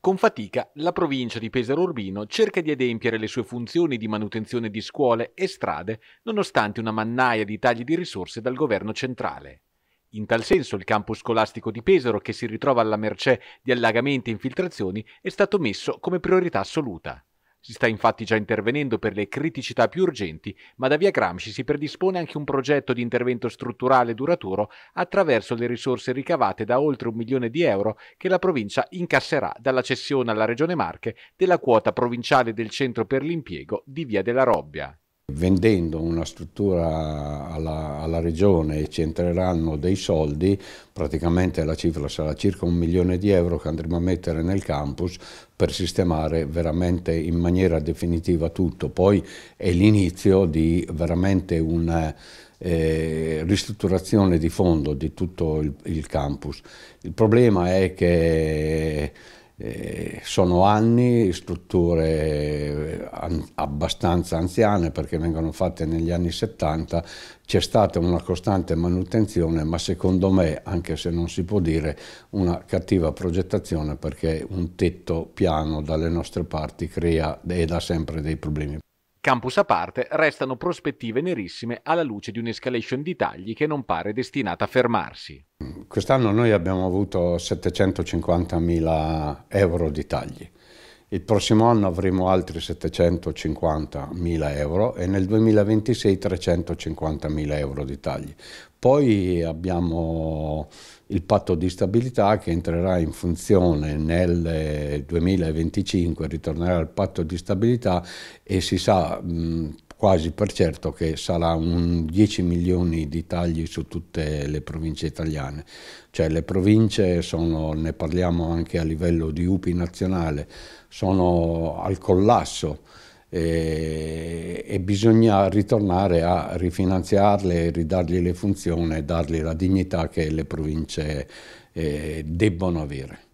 Con fatica, la provincia di Pesaro Urbino cerca di adempiere le sue funzioni di manutenzione di scuole e strade, nonostante una mannaia di tagli di risorse dal governo centrale. In tal senso il campo scolastico di Pesaro, che si ritrova alla mercé di allagamenti e infiltrazioni, è stato messo come priorità assoluta. Si sta infatti già intervenendo per le criticità più urgenti, ma da via Gramsci si predispone anche un progetto di intervento strutturale duraturo attraverso le risorse ricavate da oltre un milione di euro che la provincia incasserà dalla cessione alla Regione Marche della quota provinciale del Centro per l'impiego di Via della Robbia. Vendendo una struttura alla, alla, regione ci entreranno dei soldi, praticamente la cifra sarà circa un milione di euro che andremo a mettere nel campus per sistemare veramente in maniera definitiva tutto. Poi è l'inizio di veramente una eh, ristrutturazione di fondo di tutto il, il campus. Il problema è che eh, sono anni, strutture abbastanza anziane perché vengono fatte negli anni 70, c'è stata una costante manutenzione, ma secondo me, anche se non si può dire, una cattiva progettazione perché un tetto piano dalle nostre parti crea e dà sempre dei problemi. Campus a parte, restano prospettive nerissime alla luce di un'escalation di tagli che non pare destinata a fermarsi. Quest'anno noi abbiamo avuto 750.000 euro di tagli il prossimo anno avremo altri 750.000 euro e nel 2026 350.000 euro di tagli. Poi abbiamo il patto di stabilità che entrerà in funzione nel 2025, ritornerà al patto di stabilità e si sa... Mh, quasi per certo che sarà un 10 milioni di tagli su tutte le province italiane. Cioè le province sono, ne parliamo anche a livello di UPI nazionale, sono al collasso e, e bisogna ritornare a rifinanziarle, ridargli le funzioni, dargli la dignità che le province eh, debbono avere.